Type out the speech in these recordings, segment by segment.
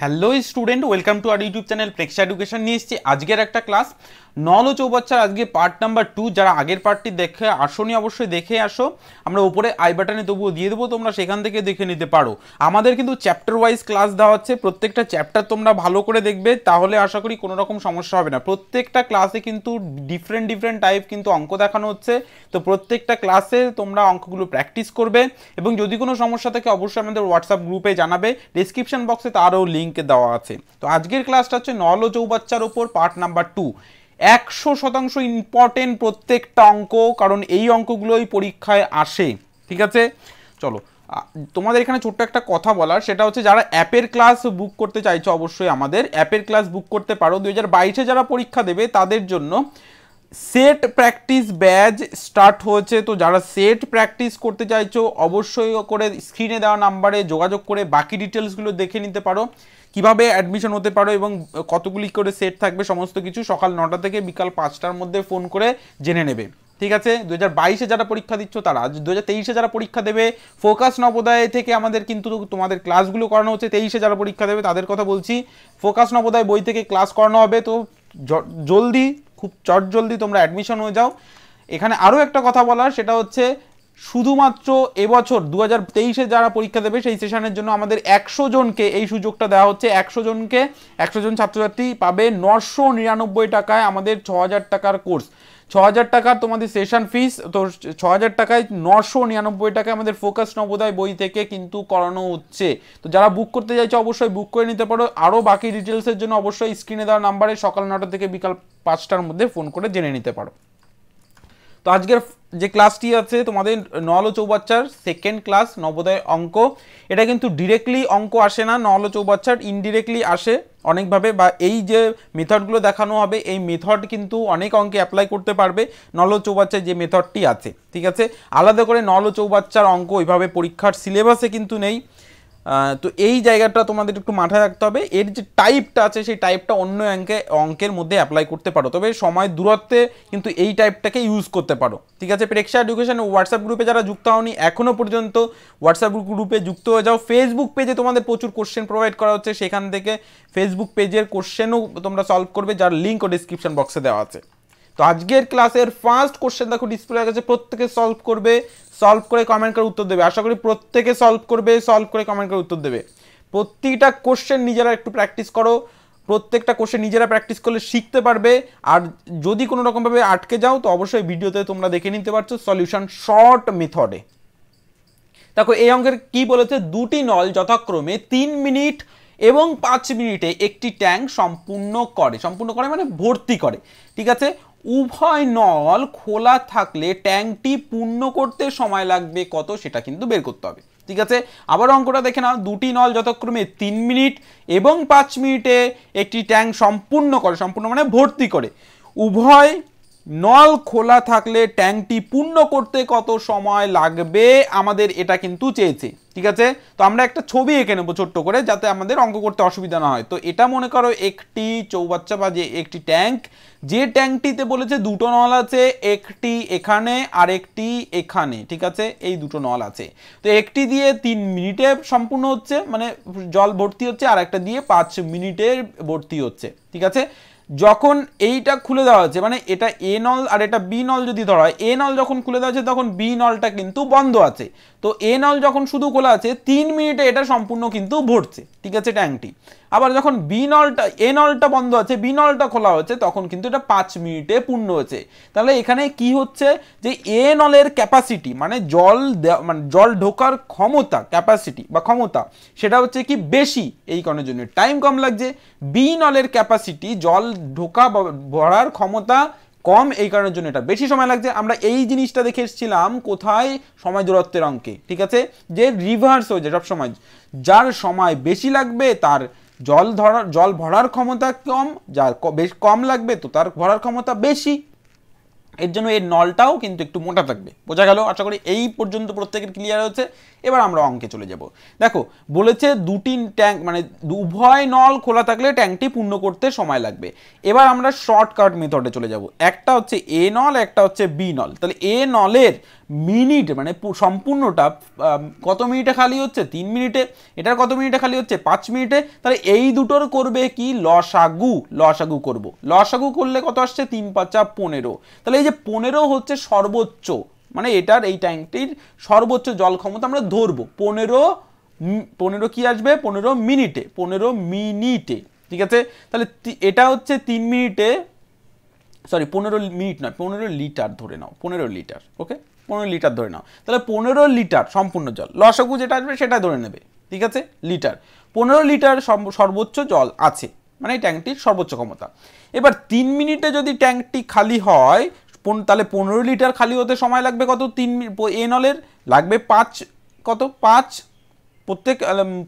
hello student welcome to our YouTube channel Preksha education নিয়ে এসেছি আজকের একটা ক্লাস নল ও চৌবাচ্চার আজকে পার্ট নাম্বার টু যারা আগের পার্টটি দেখে আসনি অবশ্যই দেখে আসো আমরা উপরে আই বাটনে তবুও দিয়ে দেবো তোমরা সেখান থেকে দেখে নিতে পারো আমাদের কিন্তু চ্যাপ্টার ওয়াইজ ক্লাস দেওয়া হচ্ছে প্রত্যেকটা চ্যাপ্টার তোমরা ভালো করে দেখবে তাহলে আশা করি কোনো রকম সমস্যা হবে না প্রত্যেকটা ক্লাসে কিন্তু ডিফারেন্ট ডিফারেন্ট টাইপ কিন্তু অঙ্ক দেখানো হচ্ছে তো প্রত্যেকটা ক্লাসে তোমরা অঙ্কগুলো প্র্যাকটিস করবে এবং যদি কোনো সমস্যা থাকে অবশ্যই আমাদের হোয়াটসঅ্যাপ গ্রুপে জানাবে ডিসক্রিপশন বক্সে তারও লিঙ্ক লিঙ্কে দেওয়া আছে তো আজকের ক্লাসটা হচ্ছে নল ও চৌবাচ্চার ওপর পার্ট নাম্বার টু একশো শতাংশ ইম্পর্টেন্ট প্রত্যেকটা অঙ্ক কারণ এই অঙ্কগুলোই পরীক্ষায় আসে ঠিক আছে চলো তোমাদের এখানে ছোট্ট একটা কথা বলার সেটা হচ্ছে যারা অ্যাপের ক্লাস বুক করতে চাইছো অবশ্যই আমাদের অ্যাপের ক্লাস বুক করতে পারো দু বাইশে যারা পরীক্ষা দেবে তাদের জন্য সেট প্র্যাকটিস ব্যাজ স্টার্ট হয়েছে তো যারা সেট প্র্যাকটিস করতে চাইছো অবশ্যই করে স্ক্রিনে দেওয়া নাম্বারে যোগাযোগ করে বাকি ডিটেলসগুলো দেখে নিতে পারো কিভাবে অ্যাডমিশন হতে পারো এবং কতগুলি করে সেট থাকবে সমস্ত কিছু সকাল নটা থেকে বিকাল পাঁচটার মধ্যে ফোন করে জেনে নেবে ঠিক আছে দু হাজার বাইশে যারা পরীক্ষা দিচ্ছ তারা দু হাজার তেইশে যারা পরীক্ষা দেবে ফোকাস নবোদয় থেকে আমাদের কিন্তু তোমাদের ক্লাসগুলো করানো হচ্ছে তেইশে যারা পরীক্ষা দেবে তাদের কথা বলছি ফোকাস নবোদয় বই থেকে ক্লাস করানো হবে তো জলদি খুব চট জলদি তোমরা অ্যাডমিশন হয়ে যাও এখানে আরও একটা কথা বলার সেটা হচ্ছে শুধুমাত্র এবছর দু হাজার তেইশে যারা পরীক্ষা দেবে সেই সেশনের জন্য আমাদের একশো জনকে এই সুযোগটা দেওয়া হচ্ছে একশো জনকে একশো জন ছাত্রছাত্রী পাবে নশো নিরানব্বই টাকায় আমাদের ছ হাজার টাকার কোর্স ছ হাজার টাকা তোমাদের সেশন ফিস তো ছ হাজার টাকায় নশো নিরানব্বই টাকায় আমাদের ফোকাস নবোদয় বই থেকে কিন্তু করানো হচ্ছে তো যারা বুক করতে চাইছো অবশ্যই বুক করে নিতে পারো আরও বাকি ডিটেলসের জন্য অবশ্যই স্ক্রিনে দেওয়া নাম্বারে সকাল নটা থেকে বিকাল পাঁচটার মধ্যে ফোন করে জেনে নিতে পারো তো আজকের যে ক্লাসটি আছে তোমাদের নল ও চৌবাচ্চার সেকেন্ড ক্লাস নবোদয় অঙ্ক এটা কিন্তু ডিরেক্টলি অঙ্ক আসে না নল ও চৌবাচ্চার ইনডিরেক্টলি আসে অনেকভাবে বা এই যে মেথডগুলো দেখানো হবে এই মেথড কিন্তু অনেক অঙ্কে অ্যাপ্লাই করতে পারবে নল ও যে মেথডটি আছে ঠিক আছে আলাদা করে নল ও চৌবাচ্চার অঙ্ক ওইভাবে পরীক্ষার সিলেবাসে কিন্তু নেই তো এই জায়গাটা তোমাদের একটু মাথায় রাখতে হবে এর যে টাইপটা আছে সেই টাইপটা অন্য অঙ্কে অঙ্কের মধ্যে অ্যাপ্লাই করতে পারো তবে সময় দূরত্বে কিন্তু এই টাইপটাকে ইউজ করতে পারো ঠিক আছে প্রেক্ষা এডুকেশন হোয়াটসঅ্যাপ গ্রুপে যারা যুক্ত হওনি এখনও পর্যন্ত হোয়াটসঅ্যাপ গ্রুপে যুক্ত হয়ে যাও ফেসবুক পেজে তোমাদের প্রচুর কোশ্চেন প্রোভাইড করা হচ্ছে সেখান থেকে ফেসবুক পেজের কোশ্চেনও তোমরা সলভ করবে যার লিঙ্ক ও ডিসক্রিপশান বক্সে দেওয়া আছে তো আজকের ক্লাসের ফার্স্ট কোশ্চেন দেখো ডিসপ্লে কাছে প্রত্যেকে সলভ করবে সলভ করে কমেন্ট করে উত্তর দেবে আশা করি প্রত্যেকে সলভ করবে সলভ করে কমেন্ট করে উত্তর দেবে প্রত্যেকটা কোশ্চেন নিজেরা একটু প্র্যাকটিস করো প্রত্যেকটা কোশ্চেন নিজেরা প্র্যাকটিস করলে শিখতে পারবে আর যদি কোনো রকমভাবে আটকে যাও তো অবশ্যই ভিডিওতে তোমরা দেখে নিতে পারছো সলিউশন শর্ট মেথডে দেখো এই অঙ্কের কি বলেছে দুটি নল যথাক্রমে তিন মিনিট এবং পাঁচ মিনিটে একটি ট্যাঙ্ক সম্পূর্ণ করে সম্পূর্ণ করে মানে ভর্তি করে ঠিক আছে উভয় নল খোলা থাকলে ট্যাঙ্কটি পূর্ণ করতে সময় লাগবে কত সেটা কিন্তু বের করতে হবে ঠিক আছে আবার অঙ্কটা দেখে নাও দুটি নল যথাক্রমে তিন মিনিট এবং পাঁচ মিনিটে একটি ট্যাঙ্ক সম্পূর্ণ করে সম্পূর্ণ মানে ভর্তি করে উভয় নল খোলা থাকলে ট্যাঙ্কটি পূর্ণ করতে কত সময় লাগবে আমাদের এটা কিন্তু চেয়েছে ঠিক আছে তো আমরা একটা ছবি এঁকে নেবো ছোট্ট করে যাতে আমাদের অঙ্ক করতে অসুবিধা না হয় তো এটা মনে করো একটি চৌবাচ্চা বা যে একটি ট্যাঙ্ক যে ট্যাঙ্কটিতে বলেছে দুটো নল আছে একটি এখানে আর একটি এখানে ঠিক আছে এই দুটো নল আছে তো একটি দিয়ে তিন মিনিটে সম্পূর্ণ হচ্ছে মানে জল ভর্তি হচ্ছে আর একটা দিয়ে পাঁচ মিনিটে ভর্তি হচ্ছে ঠিক আছে যখন এইটা খুলে দেওয়া হচ্ছে মানে এটা এ নল আর এটা বি নল যদি ধরা হয় এ নল যখন খুলে দেওয়া হচ্ছে তখন বি নলটা কিন্তু বন্ধ আছে তো এ নল যখন শুধু খোলা আছে তিন মিনিটে এটা সম্পূর্ণ কিন্তু ভরছে ঠিক আছে ট্যাঙ্কটি আবার যখন বি নলটা এ নলটা বন্ধ আছে বি নলটা খোলা হচ্ছে তখন কিন্তু এটা পাঁচ মিনিটে পূর্ণ হয়েছে তাহলে এখানে কি হচ্ছে যে এ নলের ক্যাপাসিটি মানে জল মানে জল ঢোকার ক্ষমতা ক্যাপাসিটি বা ক্ষমতা সেটা হচ্ছে কি বেশি এই কারণের জন্য টাইম কম লাগছে বি নলের ক্যাপাসিটি জল ঢোকা ভরার ক্ষমতা কম এই কারণের জন্য এটা বেশি সময় লাগছে আমরা এই জিনিসটা দেখে এসেছিলাম কোথায় সময় দূরত্বের অঙ্কে ঠিক আছে যে রিভার্স হয়ে যায় সময় যার সময় বেশি লাগবে তার জল ধরার জল ভরার ক্ষমতা কম যার বেশ কম লাগবে তো তার ভরার ক্ষমতা বেশি এর জন্য এই নলটাও কিন্তু একটু মোটা থাকবে বোঝা গেল আশা করি এই পর্যন্ত প্রত্যেকের ক্লিয়ার হয়েছে এবার আমরা অঙ্কে চলে যাব দেখো বলেছে দুটি ট্যাঙ্ক মানে উভয় নল খোলা থাকলে ট্যাঙ্কটি পূর্ণ করতে সময় লাগবে এবার আমরা শর্টকাট মেথডে চলে যাব একটা হচ্ছে এ নল একটা হচ্ছে বি নল তাহলে এ নলের মিনিট মানে সম্পূর্ণটা কত মিনিটে খালি হচ্ছে তিন মিনিটে এটার কত মিনিটে খালি হচ্ছে পাঁচ মিনিটে তাহলে এই দুটোর করবে কি লসাগু লসাগু করব লসাগু করলে কত আসছে তিন পাঁচা পনেরো তাহলে এই যে পনেরো হচ্ছে সর্বোচ্চ মানে এটার এই ট্যাঙ্কটির সর্বোচ্চ জল ক্ষমতা আমরা ধরবো পনেরো পনেরো কি আসবে পনেরো মিনিটে পনেরো মিনিটে ঠিক আছে তাহলে এটা হচ্ছে তিন মিনিটে সরি পনেরো মিনিট নয় পনেরো লিটার ধরে নাও পনেরো লিটার ওকে পনেরো লিটার ধরে নাও তাহলে পনেরো লিটার সম্পূর্ণ জল লসগু যেটা আসবে সেটা ধরে নেবে ঠিক আছে লিটার পনেরো লিটার সর্বোচ্চ জল আছে মানে এই ট্যাঙ্কটির সর্বোচ্চ ক্ষমতা এবার তিন মিনিটে যদি ট্যাঙ্কটি খালি হয় তাহলে পনেরো লিটার খালি হতে সময় লাগবে কত তিন এ নলের লাগবে পাঁচ কত পাঁচ প্রত্যেক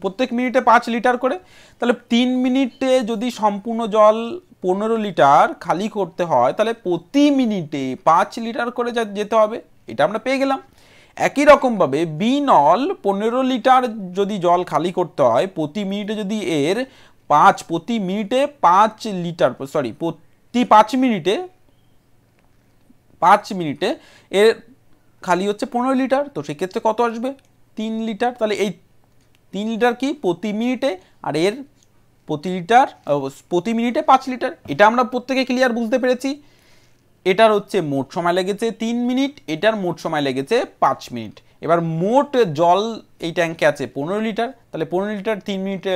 প্রত্যেক মিনিটে পাঁচ লিটার করে তাহলে তিন মিনিটে যদি সম্পূর্ণ জল পনেরো লিটার খালি করতে হয় তাহলে প্রতি মিনিটে পাঁচ লিটার করে যেতে হবে এটা আমরা পেয়ে গেলাম একই রকমভাবে বি নল পনেরো লিটার যদি জল খালি করতে হয় প্রতি মিনিটে যদি এর পাঁচ প্রতি মিনিটে পাঁচ লিটার সরি প্রতি পাঁচ মিনিটে পাঁচ মিনিটে এর খালি হচ্ছে পনেরো লিটার তো সেক্ষেত্রে কত আসবে তিন লিটার তাহলে এই তিন লিটার কি প্রতি মিনিটে আর এর প্রতি লিটার প্রতি মিনিটে পাঁচ লিটার এটা আমরা প্রত্যেকে ক্লিয়ার বুঝতে পেরেছি এটার হচ্ছে মোট সময় লেগেছে তিন মিনিট এটার মোট সময় লেগেছে পাঁচ মিনিট এবার মোট জল এই ট্যাঙ্কে আছে পনেরো লিটার তাহলে পনেরো লিটার তিন মিনিটে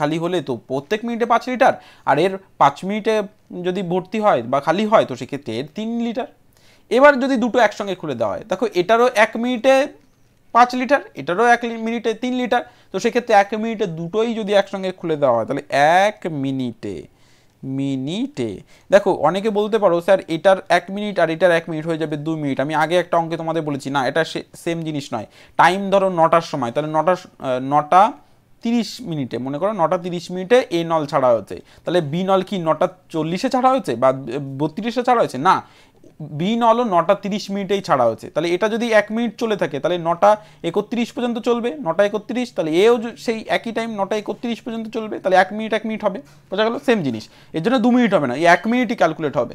খালি হলে তো প্রত্যেক মিনিটে পাঁচ লিটার আর এর পাঁচ মিনিটে যদি ভর্তি হয় বা খালি হয় তো সেক্ষেত্রে এর তিন লিটার এবার যদি দুটো একসঙ্গে খুলে দেওয়া হয় দেখো এটারও এক মিনিটে পাঁচ লিটার এটারও এক মিনিটে তিন লিটার তো সেক্ষেত্রে এক মিনিটে দুটোই যদি একসঙ্গে খুলে দেওয়া হয় তাহলে এক মিনিটে মিনিটে দেখো অনেকে বলতে পারো স্যার এটার এক মিনিট আর এটার এক মিনিট হয়ে যাবে দু মিনিট আমি আগে একটা অঙ্কে তোমাদের বলেছি না এটা সেম জিনিস নয় টাইম ধরো নটার সময় তাহলে নটা নটা তিরিশ মিনিটে মনে করো নটা তিরিশ মিনিটে এ নল ছাড়া হয়েছে তাহলে বি নল কি নটা চল্লিশে ছাড়া হয়েছে বা বত্রিশে ছাড়া হয়েছে না বিন আলো নটা তিরিশ মিনিটেই ছাড়া হয়েছে তাহলে এটা যদি এক মিনিট চলে থাকে তাহলে নটা একত্রিশ পর্যন্ত চলবে নটা একত্রিশ তাহলে এও সেই একই টাইম নটা একত্রিশ পর্যন্ত চলবে তাহলে এক মিনিট এক মিনিট হবে বোঝা গেল সেম জিনিস এর জন্য দু মিনিট হবে না এই এক মিনিটই ক্যালকুলেট হবে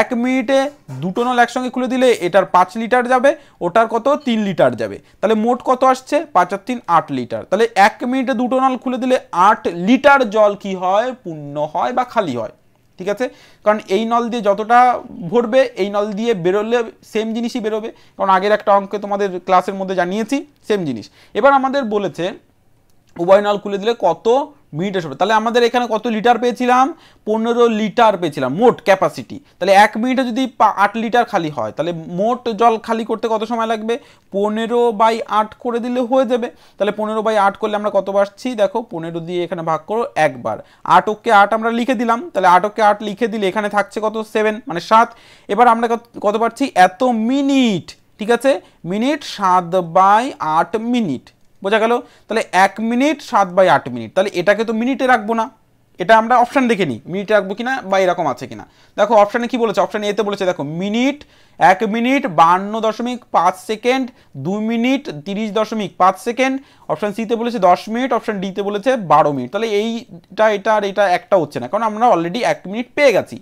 এক মিনিটে দুটো নল একসঙ্গে খুলে দিলে এটার পাঁচ লিটার যাবে ওটার কত তিন লিটার যাবে তাহলে মোট কত আসছে পাঁচ আর তিন আট লিটার তাহলে এক মিনিটে দুটো নল খুলে দিলে আট লিটার জল কি হয় পূর্ণ হয় বা খালি হয় ঠিক আছে কারণ এই নল দিয়ে যতটা ভরবে এই নল দিয়ে বেরোলে সেম জিনিসই বেরোবে কারণ আগের একটা অঙ্কে তোমাদের ক্লাসের মধ্যে জানিয়েছি সেম জিনিস এবার আমাদের বলেছে উভয় নল খুলে দিলে কত মিনিট আসবে তাহলে আমাদের এখানে কত লিটার পেয়েছিলাম পনেরো লিটার পেয়েছিলাম মোট ক্যাপাসিটি তাহলে এক মিনিটে যদি আট লিটার খালি হয় তাহলে মোট জল খালি করতে কত সময় লাগবে পনেরো বাই আট করে দিলে হয়ে যাবে তাহলে পনেরো বাই আট করলে আমরা কত পাচ্ছি দেখো পনেরো দিয়ে এখানে ভাগ করো একবার আটককে আট আমরা লিখে দিলাম তাহলে আটককে আট লিখে দিলে এখানে থাকছে কত সেভেন মানে সাত এবার আমরা কত পারছি এত মিনিট ঠিক আছে মিনিট সাত বাই আট মিনিট বোঝা গেল তাহলে এক মিনিট সাত বাই আট মিনিট তাহলে এটাকে তো মিনিটে রাখবো না এটা আমরা অপশান দেখে নিই মিনিটে রাখবো কিনা বা এরকম আছে কিনা দেখো অপশানে কি বলেছে অপশান এতে বলেছে দেখো মিনিট এক মিনিট বান্ন দশমিক পাঁচ সেকেন্ড দুই মিনিট তিরিশ দশমিক পাঁচ সেকেন্ড অপশান সিতে বলেছে দশ মিনিট অপশান ডিতে বলেছে বারো মিনিট তাহলে এইটা এটা আর এটা একটা হচ্ছে না কারণ আমরা অলরেডি এক মিনিট পেয়ে গেছি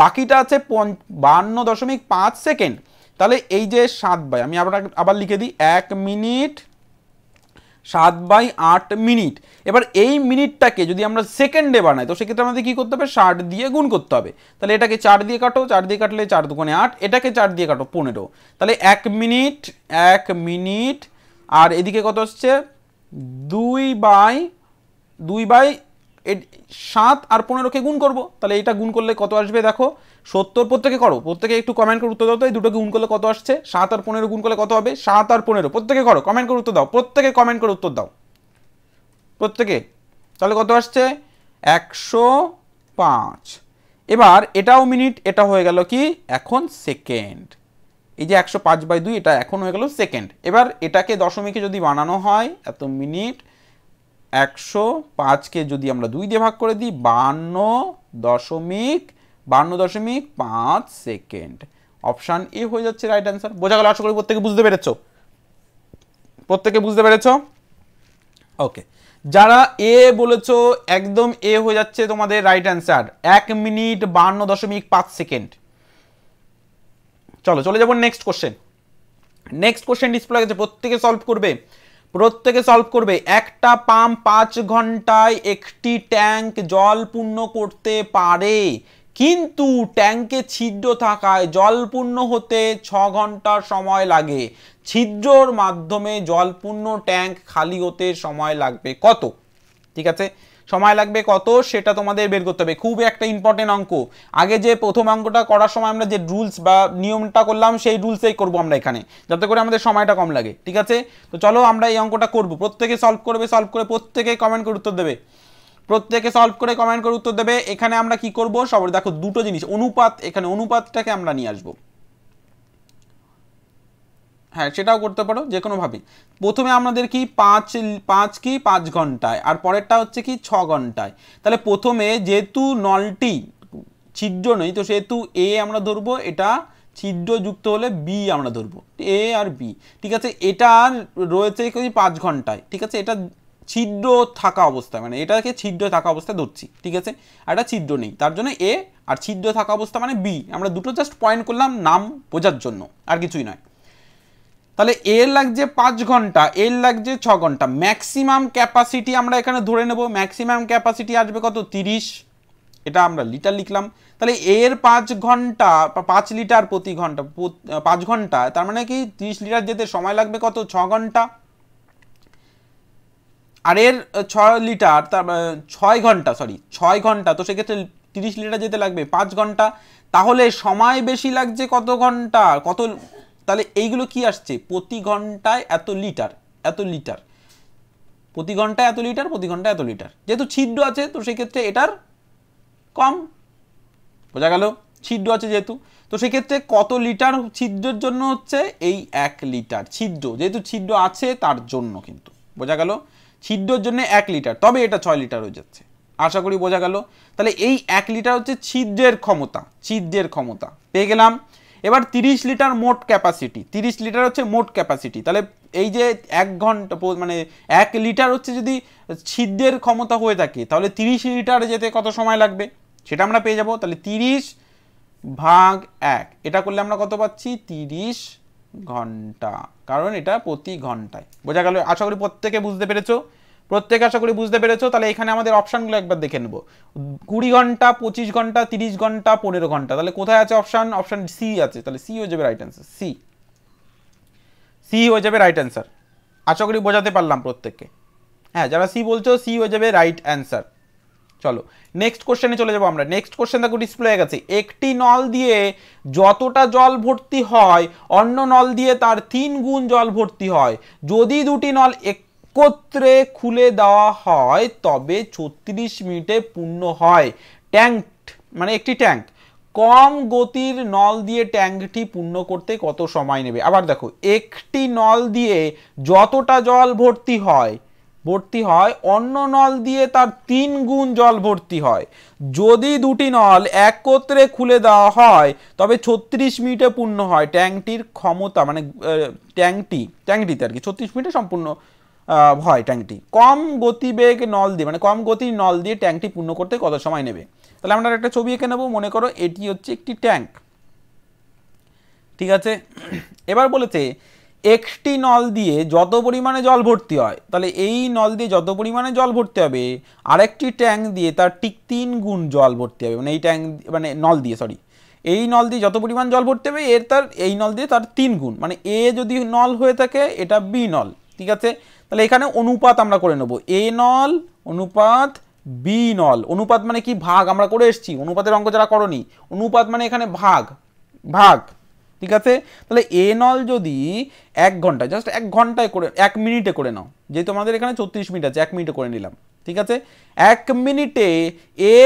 বাকিটা আছে পঞ্চ বান্ন দশমিক পাঁচ সেকেন্ড তাহলে এই যে সাত বাই আমি আবার আবার লিখে দিই এক মিনিট সাত বাই আট মিনিট এবার এই মিনিটটাকে যদি আমরা সেকেন্ডে বানাই তো সেক্ষেত্রে আমাদের কী করতে হবে ষাট দিয়ে গুণ করতে হবে তাহলে এটাকে চার দিয়ে কাটো চার দিয়ে কাটলে চার দুগুণে আট এটাকে চার দিয়ে কাটো পনেরো তাহলে এক মিনিট এক মিনিট আর এদিকে কত হচ্ছে দুই বাই দুই বাই সাত আর পনেরোকে গুণ করব তাহলে এটা গুণ করলে কত আসবে দেখো সত্তর প্রত্যেকে করো প্রত্যেকে একটু কমেন্ট করে উত্তর দাও তো এই দুটো গুণ করলে কত আসছে সাত আর পনেরো গুণ করলে কত হবে সাত আর পনেরো প্রত্যেকে করো কমেন্ট করে উত্তর দাও প্রত্যেকে কমেন্ট করে উত্তর দাও প্রত্যেকে তাহলে কত আসছে একশো পাঁচ এবার এটাও মিনিট এটা হয়ে গেল কি এখন সেকেন্ড এই যে একশো পাঁচ বাই দুই এটা এখন হয়ে গেল সেকেন্ড এবার এটাকে দশমিকে যদি বানানো হয় এত মিনিট একশো পাঁচকে যদি আমরা দুই দিয়ে ভাগ করে দিই বান্ন দশমিক বান্ন দশমিক পাঁচ সেকেন্ড অপশান এ হয়ে যাচ্ছে রাইট অ্যান্সার বোঝা গেল আশা করি প্রত্যেকে বুঝতে পেরেছ প্রত্যেকে বুঝতে পেরেছ ওকে যারা এ বলেছ একদম এ হয়ে যাচ্ছে তোমাদের রাইট অ্যান্সার এক মিনিট বান্ন দশমিক পাঁচ সেকেন্ড চলো চলে যাবো next question next question display গেছে প্রত্যেকে সলভ করবে প্রত্যেকে সলভ করবে একটা পাম্প পাঁচ ঘন্টায় একটি ট্যাঙ্ক জল পূর্ণ করতে পারে কিন্তু ট্যাঙ্কে ছিদ্র থাকায় জল পূর্ণ হতে ছ ঘন্টার সময় লাগে ছিদ্রর মাধ্যমে জলপূর্ণ ট্যাঙ্ক খালি হতে সময় লাগবে কত ঠিক আছে সময় লাগবে কত সেটা তোমাদের বের করতে হবে খুব একটা ইম্পর্টেন্ট অঙ্ক আগে যে প্রথম অঙ্কটা করার সময় আমরা যে রুলস বা নিয়মটা করলাম সেই রুলসেই করব আমরা এখানে যাতে করে আমাদের সময়টা কম লাগে ঠিক আছে তো চলো আমরা এই অঙ্কটা করব প্রত্যেকে সলভ করবে সলভ করে প্রত্যেকে কমেন্ট করে উত্তর দেবে প্রত্যেকে সলভ করে কমেন্ট করে উত্তর দেবে এখানে আমরা কি করব সবার দেখো দুটো জিনিস অনুপাত এখানে অনুপাতটাকে আমরা নিয়ে আসবো হ্যাঁ সেটাও করতে পারো যে কোনোভাবেই প্রথমে আমাদের কি পাঁচ পাঁচ কি পাঁচ ঘন্টায় আর পরেরটা হচ্ছে কি ছ ঘন্টায় তাহলে প্রথমে যেহেতু নলটি ছিদ্র নেই তো সেহেতু এ আমরা ধরবো এটা ছিদ্র যুক্ত হলে বি আমরা ধরবো এ আর বি ঠিক আছে এটা রয়েছে পাঁচ ঘন্টায় ঠিক আছে এটা ছিদ্র থাকা অবস্থা মানে এটাকে ছিদ্র থাকা অবস্থায় ধরছি ঠিক আছে আর এটা ছিদ্র নেই তার জন্য এ আর ছিদ্র থাকা অবস্থা মানে বি আমরা দুটো জাস্ট পয়েন্ট করলাম নাম বোঝার জন্য আর কিছুই নয় তাহলে এর লাগছে পাঁচ ঘন্টা এর লাগছে ছ ঘন্টা ম্যাক্সিমাম ক্যাপাসিটি আমরা এখানে ধরে নেব ম্যাক্সিমাম ক্যাপাসিটি আসবে কত তিরিশ এটা আমরা লিটার লিখলাম তাহলে এর পাঁচ ঘন্টা পাঁচ লিটার প্রতি ঘন্টা পাঁচ ঘন্টা তার মানে কি তিরিশ লিটার যেতে সময় লাগবে কত ছ ঘন্টা আর এর ছয় লিটার তার মানে ছয় ঘন্টা সরি ছয় ঘন্টা তো সেক্ষেত্রে তিরিশ লিটার যেতে লাগবে পাঁচ ঘন্টা তাহলে সময় বেশি লাগছে কত ঘন্টা কত তাহলে এইগুলো কি আসছে প্রতি ঘন্টায় এত লিটার এত লিটার প্রতি ঘন্টায় এত লিটার প্রতি ঘন্টায় এত লিটার যেহেতু ছিদ্র আছে তো সেক্ষেত্রে এটার কম বোঝা গেল ছিদ্র আছে যেহেতু তো সেক্ষেত্রে কত লিটার ছিদ্রের জন্য হচ্ছে এই এক লিটার ছিদ্র যেহেতু ছিদ্র আছে তার জন্য কিন্তু বোঝা গেল ছিদ্রর জন্য এক লিটার তবে এটা ছয় লিটার হয়ে যাচ্ছে আশা করি বোঝা গেল তাহলে এই এক লিটার হচ্ছে ছিদ্রের ক্ষমতা ছিদ্রের ক্ষমতা পেয়ে গেলাম এবার 30 লিটার মোট ক্যাপাসিটি 30 লিটার হচ্ছে মোট ক্যাপাসিটি তাহলে এই যে এক ঘন্টা মানে এক লিটার হচ্ছে যদি ছিদ্রের ক্ষমতা হয়ে থাকে তাহলে 30 লিটার যেতে কত সময় লাগবে সেটা আমরা পেয়ে যাব তাহলে 30 ভাগ এক এটা করলে আমরা কত পাচ্ছি 30 ঘন্টা কারণ এটা প্রতি ঘন্টায় বোঝা গেল আশা করি প্রত্যেকে বুঝতে পেরেছো প্রত্যেকে আশা করি বুঝতে পেরেছো তাহলে এখানে আমাদের অপশানগুলো একবার দেখে নেব কুড়ি ঘন্টা পঁচিশ ঘন্টা তিরিশ ঘন্টা পনেরো ঘন্টা তাহলে কোথায় আছে অপশান অপশান সি আছে তাহলে সি হয়ে যাবে রাইট অ্যান্সার সি সি হয়ে যাবে রাইট অ্যান্সার আশা করি বোঝাতে পারলাম প্রত্যেককে হ্যাঁ যারা সি বলছো সি হয়ে যাবে রাইট অ্যান্সার চলো নেক্সট কোশ্চেনে চলে যাবো আমরা নেক্সট কোশ্চেন দেখো ডিসপ্লে হয়ে গেছে একটি নল দিয়ে যতটা জল ভর্তি হয় অন্য নল দিয়ে তার তিন গুণ জল ভর্তি হয় যদি দুটি নল একত্রে খুলে দেওয়া হয় তবে ছত্রিশ মিনিটে পূর্ণ হয় ট্যাঙ্ক মানে একটি ট্যাঙ্ক কম গতির নল দিয়ে ট্যাঙ্কটি পূর্ণ করতে কত সময় নেবে আবার দেখো একটি নল দিয়ে যতটা জল ভর্তি হয় ভর্তি হয় অন্য নল দিয়ে তার তিন গুণ জল ভর্তি হয় যদি দুটি নল একত্রে খুলে দেওয়া হয় তবে ছত্রিশ মিনিটে পূর্ণ হয় ট্যাঙ্কটির ক্ষমতা মানে ট্যাঙ্কটি ট্যাঙ্কটিতে আর কি ছত্রিশ মিনিটে সম্পূর্ণ হয় ট্যাঙ্কটি কম গতিবেগ নল দিয়ে মানে কম গতির নল দিয়ে ট্যাঙ্কটি পূর্ণ করতে কত সময় নেবে তাহলে আমরা একটা ছবি এঁকে নেবো মনে করো এটি হচ্ছে একটি ট্যাঙ্ক ঠিক আছে এবার বলেছে একটি নল দিয়ে যত পরিমাণে জল ভর্তি হয় তাহলে এই নল দিয়ে যত পরিমাণে জল ভর্তি হবে আরেকটি ট্যাঙ্ক দিয়ে তার ঠিক তিন গুণ জল ভর্তি হবে মানে এই ট্যাঙ্ক মানে নল দিয়ে সরি এই নল দিয়ে যত পরিমাণ জল ভর্তি হবে এর তার এই নল দিয়ে তার তিন গুণ মানে এ যদি নল হয়ে থাকে এটা বি নল ঠিক আছে তাহলে এখানে অনুপাত আমরা করে নেব এ নল অনুপাত বি নল অনুপাত মানে কি ভাগ আমরা করে এসছি অনুপাতের অঙ্ক যারা করনি অনুপাত মানে এখানে ভাগ ভাগ ঠিক আছে তাহলে এনল যদি এক ঘন্টা জাস্ট এক ঘন্টায় করে এক মিনিটে করে নাও যেহেতু আমাদের এখানে চৌত্রিশ মিনিট আছে এক মিনিটে করে নিলাম ঠিক আছে এক মিনিটে এ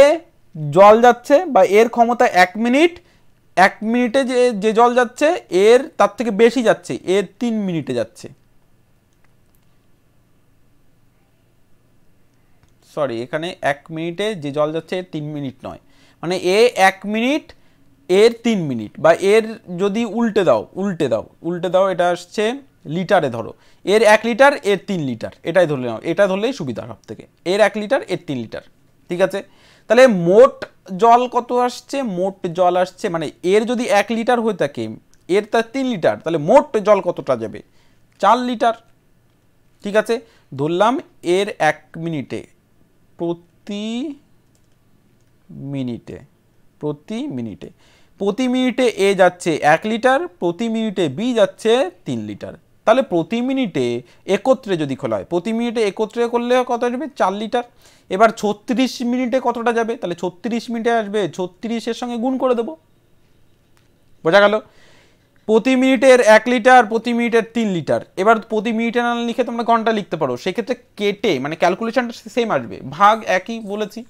জল যাচ্ছে বা এর ক্ষমতা এক মিনিট এক মিনিটে যে যে জল যাচ্ছে এর তার থেকে বেশি যাচ্ছে এর তিন মিনিটে যাচ্ছে সরি এখানে এক মিনিটে যে জল যাচ্ছে তিন মিনিট নয় মানে এ এক মিনিট এর তিন মিনিট বা এর যদি উল্টে দাও উল্টে দাও উল্টে দাও এটা আসছে লিটারে ধরো এর এক লিটার এর তিন লিটার এটাই ধরলে নাও এটা ধরলেই সুবিধা সব থেকে এর এক লিটার এর তিন লিটার ঠিক আছে তাহলে মোট জল কত আসছে মোট জল আসছে মানে এর যদি এক লিটার হয়ে থাকে এর তার তিন লিটার তাহলে মোট জল কতটা যাবে চার লিটার ঠিক আছে ধরলাম এর এক মিনিটে প্রতি মিনিটে প্রতি মিনিটে প্রতি মিনিটে এ যাচ্ছে এক লিটার প্রতি মিনিটে বি যাচ্ছে তিন লিটার তাহলে প্রতি মিনিটে একত্রে যদি খোলা হয় প্রতি মিনিটে একত্রে করলে কত আসবে চার লিটার এবার ছত্রিশ মিনিটে কতটা যাবে তাহলে ছত্রিশ মিনিটে আসবে ছত্রিশের সঙ্গে গুণ করে দেবো বোঝা গেল প্রতি মিনিটের এক লিটার প্রতি মিনিটের তিন লিটার এবার প্রতি মিনিটে না লিখে তোমরা ঘন্টা লিখতে পারো সেক্ষেত্রে কেটে মানে ক্যালকুলেশনটা সেম আসবে ভাগ একই বলেছি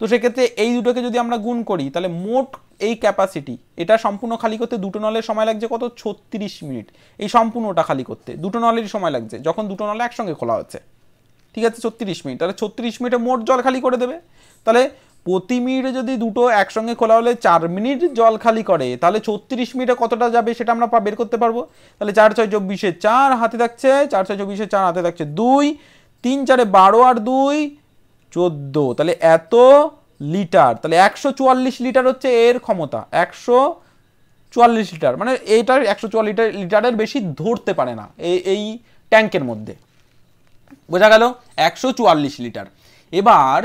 তো সেক্ষেত্রে এই দুটোকে যদি আমরা গুণ করি তাহলে মোট এই ক্যাপাসিটি এটা সম্পূর্ণ খালি করতে দুটো নলের সময় লাগছে কত ছত্রিশ মিনিট এই সম্পূর্ণটা খালি করতে দুটো নলেরই সময় লাগছে যখন দুটো নলে একসঙ্গে খোলা হচ্ছে ঠিক আছে ছত্রিশ মিনিট তাহলে ছত্রিশ মিনিটে মোট জল খালি করে দেবে তাহলে প্রতি মিনিটে যদি দুটো একসঙ্গে খোলা হলে চার মিনিট জল খালি করে তাহলে ছত্রিশ মিনিটে কতটা যাবে সেটা আমরা বের করতে পারবো তাহলে চার ছয় চব্বিশে চার হাতে থাকছে চার ছয় চব্বিশে চার হাতে থাকছে দুই তিন চারে বারো আর দুই চোদ্দ তাহলে এত লিটার তাহলে একশো চুয়াল্লিশ লিটার হচ্ছে এর ক্ষমতা একশো চুয়াল্লিশ লিটার মানে এইটার একশো চুয়াল্লিশ লিটারের বেশি ধরতে পারে না এই এই ট্যাঙ্কের মধ্যে বোঝা গেল একশো চুয়াল্লিশ লিটার এবার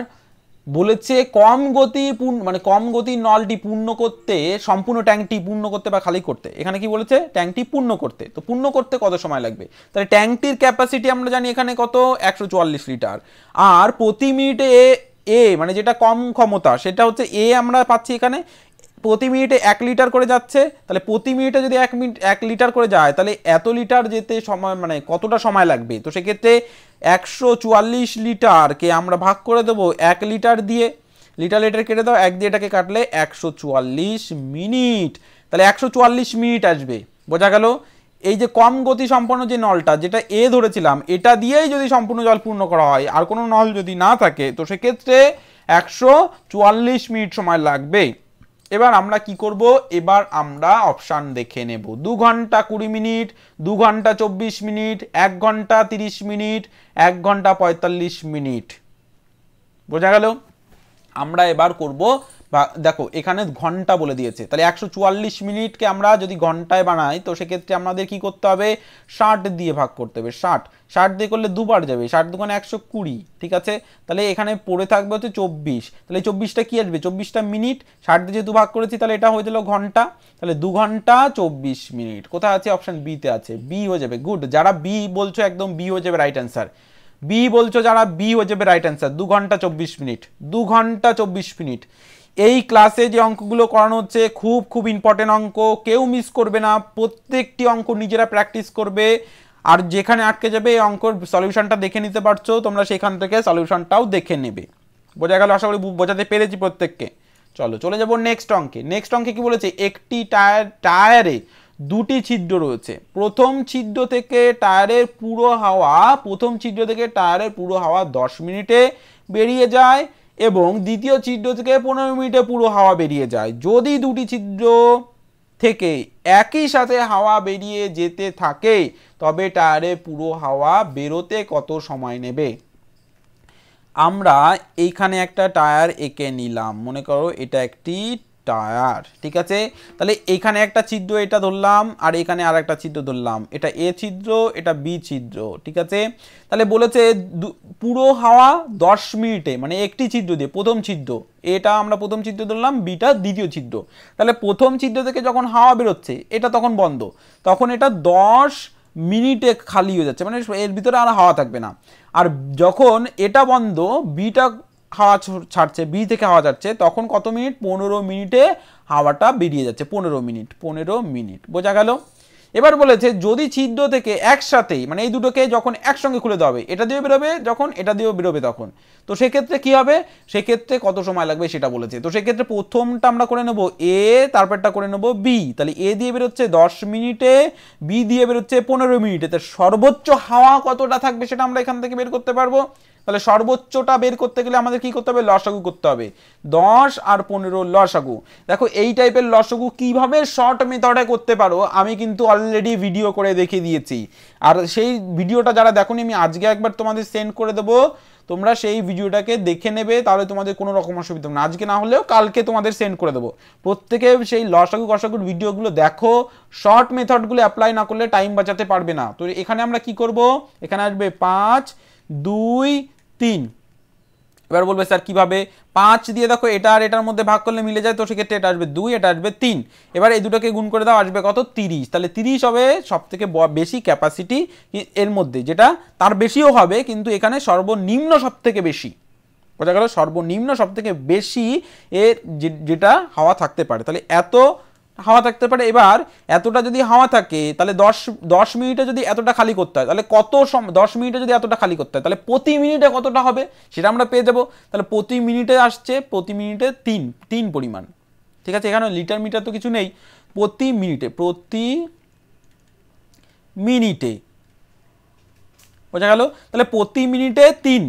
বলেছে কম গতি পূর্ণ মানে কম গতির নলটি পূর্ণ করতে সম্পূর্ণ ট্যাঙ্কটি পূর্ণ করতে বা খালি করতে এখানে কি বলেছে ট্যাঙ্কটি পূর্ণ করতে তো পূর্ণ করতে কত সময় লাগবে তাহলে ট্যাঙ্কটির ক্যাপাসিটি আমরা জানি এখানে কত একশো লিটার আর প্রতি মিনিটে এ মানে যেটা কম ক্ষমতা সেটা হচ্ছে এ আমরা পাচ্ছি এখানে প্রতি মিনিটে এক লিটার করে যাচ্ছে তাহলে প্রতি মিনিটে যদি এক মিনিট এক লিটার করে যায় তাহলে এত লিটার যেতে সময় মানে কতটা সময় লাগবে তো সেক্ষেত্রে একশো চুয়াল্লিশ লিটারকে আমরা ভাগ করে দেবো এক লিটার দিয়ে লিটার লিটার কেটে দাও এক দিয়ে এটাকে কাটলে একশো চুয়াল্লিশ মিনিট তাহলে একশো চুয়াল্লিশ মিনিট আসবে বোঝা গেল এই যে কম গতি সম্পন্ন যে নলটা যেটা এ ধরেছিলাম এটা দিয়েই যদি সম্পূর্ণ জল পূর্ণ করা হয় আর কোনো নল যদি না থাকে তো সেক্ষেত্রে একশো চুয়াল্লিশ মিনিট সময় লাগবে এবার আমরা কি করব এবার আমরা অপশান দেখে নেব দু ঘন্টা কুড়ি মিনিট দু ঘন্টা চব্বিশ মিনিট এক ঘন্টা তিরিশ মিনিট এক ঘন্টা পঁয়তাল্লিশ মিনিট বোঝা গেল আমরা এবার করব বা দেখো এখানে ঘন্টা বলে দিয়েছে তাহলে একশো চুয়াল্লিশ মিনিটকে আমরা যদি ঘন্টায় বানাই তো সেক্ষেত্রে আমাদের কি করতে হবে ষাট দিয়ে ভাগ করতে হবে ষাট ষাট দিয়ে করলে দুবার যাবে ষাট দোকানে একশো কুড়ি ঠিক আছে তাহলে এখানে পড়ে থাকবে হচ্ছে চব্বিশ তাহলে চব্বিশটা কী আসবে চব্বিশটা মিনিট ষাট দিয়ে যেহেতু ভাগ করেছি তাহলে এটা হয়ে গেল ঘন্টা তাহলে দু ঘন্টা চব্বিশ মিনিট কোথায় আছে অপশান বিতে আছে বি হয়ে যাবে গুড যারা বি বলছো একদম বি হয়ে যাবে রাইট অ্যান্সার বি বলছো যারা বি হয়ে যাবে রাইট অ্যান্সার দু ঘন্টা চব্বিশ মিনিট দু ঘন্টা চব্বিশ মিনিট এই ক্লাসে যে অঙ্কগুলো করানো হচ্ছে খুব খুব ইম্পর্টেন্ট অঙ্ক কেউ মিস করবে না প্রত্যেকটি অঙ্ক নিজেরা প্র্যাকটিস করবে আর যেখানে আটকে যাবে এই অঙ্কর সলিউশনটা দেখে নিতে পারছো তোমরা সেখান থেকে সলিউশনটাও দেখে নেবে বোঝা গেল আশা করি বোঝাতে পেরেছি প্রত্যেককে চলো চলে যাবো নেক্সট অঙ্কে নেক্সট অঙ্কে কি বলেছে একটি টায়ার টায়ারে দুটি ছিদ্র রয়েছে প্রথম ছিদ্র থেকে টায়ারের পুরো হাওয়া প্রথম ছিদ্র থেকে টায়ারের পুরো হাওয়া দশ মিনিটে বেরিয়ে যায় এবং দ্বিতীয় ছিদ্র থেকে পনেরো মিনিটে পুরো হাওয়া বেরিয়ে যায় যদি দুটি ছিদ্র থেকে একই সাথে হাওয়া বেরিয়ে যেতে থাকে তবে টায়ারে পুরো হাওয়া বেরোতে কত সময় নেবে আমরা এইখানে একটা টায়ার এঁকে নিলাম মনে করো এটা একটি টায়ার ঠিক আছে তাহলে এখানে একটা ছিদ্র এটা ধরলাম আর এখানে আর একটা ছিদ্র ধরলাম এটা এ ছিদ্র এটা বি ছিদ্র ঠিক আছে তাহলে বলেছে পুরো হাওয়া দশ মিনিটে মানে একটি ছিদ্র দিয়ে প্রথম ছিদ্র এটা আমরা প্রথম ছিদ্র ধরলাম বিটা দ্বিতীয় ছিদ্র তাহলে প্রথম ছিদ্র থেকে যখন হাওয়া বেরোচ্ছে এটা তখন বন্ধ তখন এটা দশ মিনিটে খালি হয়ে যাচ্ছে মানে এর ভিতরে আর হাওয়া থাকবে না আর যখন এটা বন্ধ বিটা হাওয়া ছাড়ছে বি থেকে হাওয়া ছাড়ছে তখন কত মিনিট পনেরো মিনিটে হাওয়াটা বেরিয়ে যাচ্ছে পনেরো মিনিট পনেরো মিনিট বোঝা গেল এবার বলেছে যদি ছিদ্র থেকে একসাথেই মানে এই দুটোকে যখন একসঙ্গে খুলে দেওয়া হবে এটা দিয়েও বেরোবে যখন এটা দিয়েও বেরোবে তখন তো সেক্ষেত্রে কি হবে সেক্ষেত্রে কত সময় লাগবে সেটা বলেছে তো সেক্ষেত্রে প্রথমটা আমরা করে নেব এ তারপরটা করে নেব বি তাহলে এ দিয়ে বেরোচ্ছে দশ মিনিটে বি দিয়ে বেরোচ্ছে পনেরো মিনিটে তো সর্বোচ্চ হাওয়া কতটা থাকবে সেটা আমরা এখান থেকে বের করতে পারবো তাহলে সর্বোচ্চটা বের করতে গেলে আমাদের কি করতে হবে লসাগু করতে হবে দশ আর পনেরো লসাগু দেখো এই টাইপের লসাগু কিভাবে শর্ট মেথডে করতে পারো আমি কিন্তু অলরেডি ভিডিও করে দেখে দিয়েছি আর সেই ভিডিওটা যারা দেখো আমি আজকে একবার তোমাদের সেন্ড করে দেবো তোমরা সেই ভিডিওটাকে দেখে নেবে তাহলে তোমাদের কোনো রকম অসুবিধা হবে না আজকে না হলেও কালকে তোমাদের সেন্ড করে দেবো প্রত্যেকে সেই লসাগু কসাগুর ভিডিওগুলো দেখো শর্ট মেথডগুলো অ্যাপ্লাই না করলে টাইম বাঁচাতে পারবে না তো এখানে আমরা কি করব এখানে আসবে পাঁচ দুই তিন এবার বলবে স্যার কীভাবে পাঁচ দিয়ে দেখো এটা আর এটার মধ্যে ভাগ করলে মিলে যায় তো সেক্ষেত্রে এটা আসবে দুই এটা আসবে তিন এবার এই দুটোকে গুণ করে দাও আসবে কত তিরিশ তাহলে তিরিশ হবে সবথেকে বেশি ক্যাপাসিটি এর মধ্যে যেটা তার বেশিও হবে কিন্তু এখানে সর্বনিম্ন সবথেকে বেশি বোঝা গেল সর্বনিম্ন সবথেকে বেশি এর যেটা হাওয়া থাকতে পারে তাহলে এত হাওয়া থাকতে পারে এবার এতটা যদি হাওয়া থাকে তাহলে দশ দশ মিনিটে যদি এতটা খালি করতে হয় তাহলে কত সম দশ মিনিটে যদি এতটা খালি করতে হয় তাহলে প্রতি মিনিটে কতটা হবে সেটা আমরা পেয়ে যাবো তাহলে প্রতি মিনিটে আসছে প্রতি মিনিটে তিন তিন পরিমাণ ঠিক আছে এখানে লিটার মিটার তো কিছু নেই প্রতি মিনিটে প্রতি মিনিটে বোঝা গেল তাহলে প্রতি মিনিটে তিন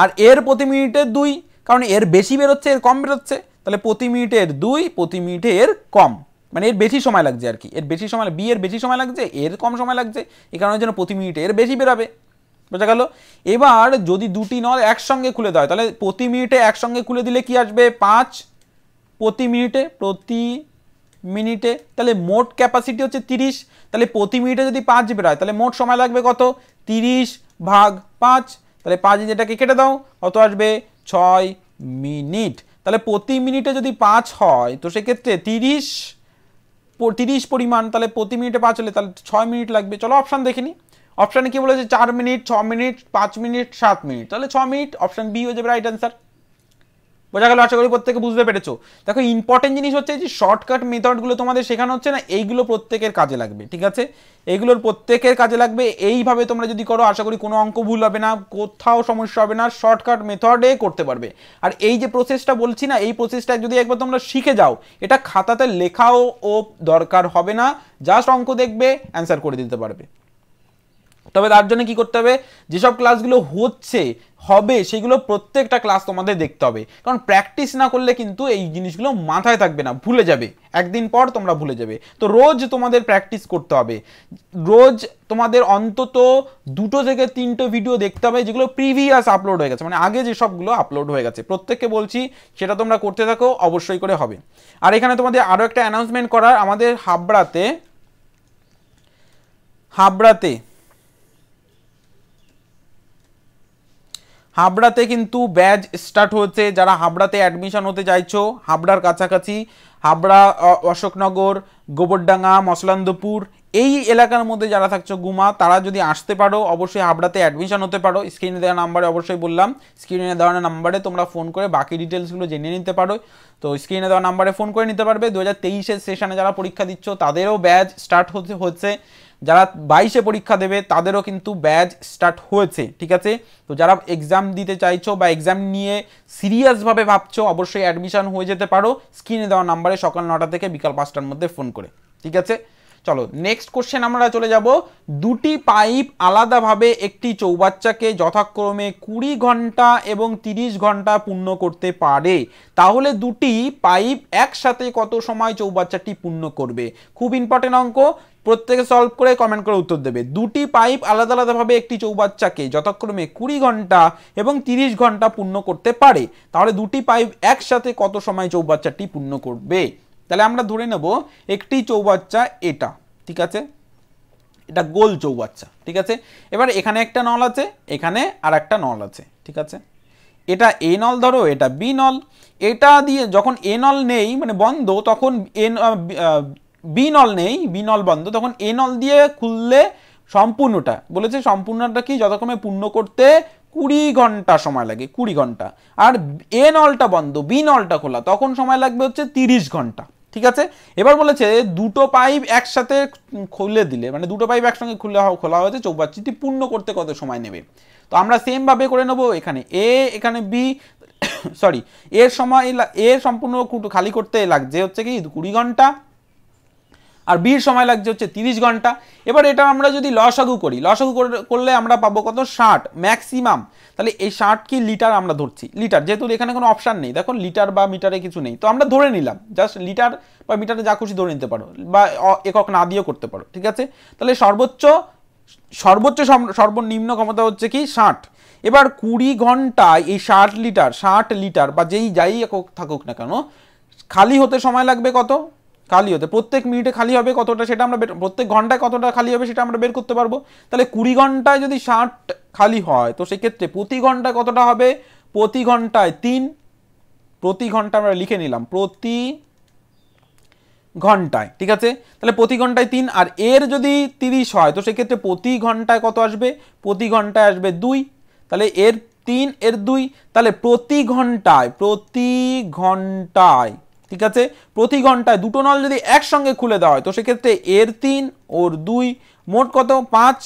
আর এর প্রতি মিনিটে দুই কারণ এর বেশি বেরোচ্ছে এর কম বেরোচ্ছে তাহলে প্রতি মিনিটে এর দুই প্রতি মিনিটে এর কম মানে এর বেশি সময় লাগছে আর কি এর বেশি সময় বি এর বেশি সময় লাগছে এর কম সময় লাগছে এই কারণের জন্য প্রতি মিনিটে এর বেশি বেরোবে বোঝা গেল এবার যদি দুটি নল একসঙ্গে খুলে দেওয়া হয় তাহলে প্রতি মিনিটে একসঙ্গে খুলে দিলে কি আসবে পাঁচ প্রতি মিনিটে প্রতি মিনিটে তাহলে মোট ক্যাপাসিটি হচ্ছে তিরিশ তাহলে প্রতি মিনিটে যদি পাঁচ বেরোয় তাহলে মোট সময় লাগবে কত তিরিশ ভাগ পাঁচ তাহলে পাঁচ যেটাকে কেটে দাও কত আসবে ছয় মিনিট তাহলে প্রতি মিনিটে যদি পাঁচ হয় তো সেক্ষেত্রে তিরিশ তিরিশ পরিমাণ তাহলে প্রতি মিনিটে পাঁচ হলে তাহলে ছয় মিনিট লাগবে চলো অপশান দেখে নিই অপশানে কী বলেছে চার মিনিট ছ মিনিট পাঁচ মিনিট সাত মিনিট তাহলে ছ মিনিট অপশান বি হয়ে যাবে রাইট অ্যান্সার বোঝা গেল আশা করি প্রত্যেকে বুঝতে পেরেছো দেখো ইম্পর্টেন্ট জিনিস হচ্ছে যে শর্টকাট মেথডগুলো তোমাদের শেখানো হচ্ছে না এইগুলো প্রত্যেকের কাজে লাগবে ঠিক আছে এইগুলোর প্রত্যেকের কাজে লাগবে এইভাবে তোমরা যদি করো আশা করি কোনো অঙ্ক ভুল হবে না কোথাও সমস্যা হবে না শর্টকাট মেথডে করতে পারবে আর এই যে প্রসেসটা বলছি না এই প্রসেসটা যদি একবার তোমরা শিখে যাও এটা খাতাতে লেখাও ও দরকার হবে না জাস্ট অঙ্ক দেখবে অ্যান্সার করে দিতে পারবে তবে তার জন্য কি করতে হবে যেসব ক্লাসগুলো হচ্ছে হবে সেগুলো প্রত্যেকটা ক্লাস তোমাদের দেখতে হবে কারণ প্র্যাকটিস না করলে কিন্তু এই জিনিসগুলো মাথায় থাকবে না ভুলে যাবে একদিন পর তোমরা ভুলে যাবে তো রোজ তোমাদের প্র্যাকটিস করতে হবে রোজ তোমাদের অন্তত দুটো থেকে তিনটে ভিডিও দেখতে হবে যেগুলো প্রিভিয়াস আপলোড হয়ে গেছে মানে আগে যেসবগুলো আপলোড হয়ে গেছে প্রত্যেককে বলছি সেটা তোমরা করতে থাকো অবশ্যই করে হবে আর এখানে তোমাদের আরও একটা অ্যানাউন্সমেন্ট করার আমাদের হাবড়াতে হাবড়াতে হাবড়াতে কিন্তু ব্যাচ স্টার্ট হয়েছে যারা হাবড়াতে অ্যাডমিশন হতে চাইছো হাবড়ার কাছাকাছি হাবড়া অশোকনগর গোবরডাঙ্গা মশলান্দপুর এই এলাকার মধ্যে যারা থাকছো গুমা তারা যদি আসতে পারো অবশ্যই হাবড়াতে অ্যাডমিশন হতে পারো স্ক্রিনে দেওয়া নাম্বারে অবশ্যই বললাম স্ক্রিনে দেওয়া নাম্বারে তোমরা ফোন করে বাকি ডিটেলসগুলো জেনে নিতে পারো তো স্ক্রিনে দেওয়া নাম্বারে ফোন করে নিতে পারবে দু হাজার তেইশের সেশনে যারা পরীক্ষা দিচ্ছ তাদেরও ব্যাচ স্টার্ট হতে হচ্ছে যারা বাইশে পরীক্ষা দেবে তাদেরও কিন্তু ব্যাচ স্টার্ট হয়েছে ঠিক আছে তো যারা এক্সাম দিতে চাইছো বা এক্সাম নিয়ে সিরিয়াসভাবে ভাবছো অবশ্যই অ্যাডমিশন হয়ে যেতে পারো স্ক্রিনে দেওয়া নাম্বারে সকাল নটা থেকে বিকাল পাঁচটার মধ্যে ফোন করে ঠিক আছে চলো নেক্সট কোশ্চেন আমরা চলে যাব দুটি পাইপ আলাদাভাবে একটি চৌবাচ্চাকে যথাক্রমে কুড়ি ঘন্টা এবং ৩০ ঘন্টা পূর্ণ করতে পারে তাহলে দুটি পাইপ একসাথে কত সময় চৌবাচ্চাটি পূর্ণ করবে খুব ইম্পর্টেন্ট অঙ্ক প্রত্যেকে সলভ করে কমেন্ট করে উত্তর দেবে দুটি পাইপ আলাদা আলাদাভাবে একটি চৌবাচ্চাকে যথাক্রমে কুড়ি ঘন্টা এবং ৩০ ঘন্টা পূর্ণ করতে পারে তাহলে দুটি পাইপ একসাথে কত সময় চৌবাচ্চাটি পূর্ণ করবে তাহলে আমরা ধরে নেব একটি চৌবাচ্চা এটা ঠিক আছে এটা গোল চৌবাচ্চা ঠিক আছে এবার এখানে একটা নল আছে এখানে আর একটা নল আছে ঠিক আছে এটা এ নল ধরো এটা বি নল এটা দিয়ে যখন এ নল নেই মানে বন্ধ তখন এ বি নল নেই বি নল বন্ধ তখন এ নল দিয়ে খুললে সম্পূর্ণটা বলেছে সম্পূর্ণটা কি যথাক্রমে পূর্ণ করতে কুড়ি ঘন্টা সময় লাগে কুড়ি ঘন্টা আর এ নলটা বন্ধ বি নলটা খোলা তখন সময় লাগবে হচ্ছে তিরিশ ঘন্টা ঠিক আছে এবার বলেছে দুটো পাইপ একসাথে খুলে দিলে মানে দুটো পাইপ একসঙ্গে খুলে খোলা হয়েছে চৌপাচিটি পূর্ণ করতে কত সময় নেবে তো আমরা সেমভাবে করে নেব এখানে এ এখানে বি সরি এর সময় এ সম্পূর্ণ খালি করতে লাগছে হচ্ছে কি কুড়ি ঘন্টা আর বিয়ের সময় লাগছে হচ্ছে তিরিশ ঘন্টা এবার এটা আমরা যদি লসাগু করি লসাগু করলে আমরা পাবো কত ষাট ম্যাক্সিমাম তাহলে এই ষাট কি লিটার আমরা ধরছি লিটার যেহেতু এখানে কোনো অপশান নেই দেখো লিটার বা মিটারে কিছু নেই তো আমরা ধরে নিলাম জাস্ট লিটার বা মিটারে যা খুশি ধরে নিতে পারো বা একক না দিয়েও করতে পারো ঠিক আছে তাহলে সর্বোচ্চ সর্বোচ্চ সর্বনিম্ন ক্ষমতা হচ্ছে কি ষাট এবার কুড়ি ঘন্টায় এই ষাট লিটার ষাট লিটার বা যেই যাই একক থাকুক না কেন খালি হতে সময় লাগবে কত খালি হতে প্রত্যেক মিনিটে খালি হবে কতটা সেটা আমরা প্রত্যেক ঘন্টায় কতটা খালি হবে সেটা আমরা বের করতে পারবো তাহলে কুড়ি ঘন্টায় যদি ষাট খালি হয় তো সেক্ষেত্রে প্রতি ঘন্টায় কতটা হবে প্রতি ঘন্টায় তিন প্রতি ঘন্টা আমরা লিখে নিলাম প্রতি ঘন্টায় ঠিক আছে তাহলে প্রতি ঘন্টায় তিন আর এর যদি তিরিশ হয় তো সেক্ষেত্রে প্রতি ঘন্টায় কত আসবে প্রতি ঘন্টায় আসবে দুই তাহলে এর তিন এর দুই তাহলে প্রতি ঘন্টায় প্রতি ঘন্টায় ঠিক আছে প্রতি ঘন্টায় দুটো নল যদি একসঙ্গে খুলে দেওয়া হয় তো সেক্ষেত্রে এর তিন ওর দুই মোট কত পাঁচ